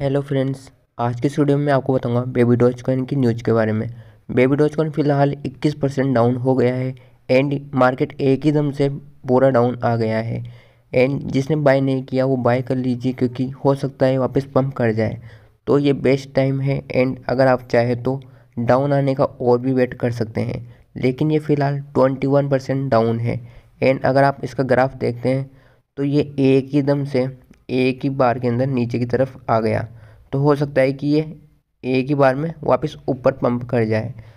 hello friends आज के studio में आपको बताऊंगा बेबी डॉज कॉइन की न्यूज के बारे में बेबी डॉज कॉइन फिलहाल 21 परसेंट डाउन हो गया है एंड मार्केट एक ही दम से पूरा डाउन आ गया है एंड जिसने बाय नहीं किया वो बाय कर लीजिए क्योंकि हो सकता है वापस पंप कर जाए तो ये बेस्ट टाइम है एंड अगर आप चाहें तो डाउन आने का और भी वेट कर सकते हैं लेकिन ये फ़िलहाल ट्वेंटी वन परसेंट डाउन है एंड अगर आप इसका ग्राफ देखते हैं तो ये एक ही दम से एक ही बार के अंदर नीचे की तरफ आ गया तो हो सकता है कि ये एक ही बार में वापस ऊपर पंप कर जाए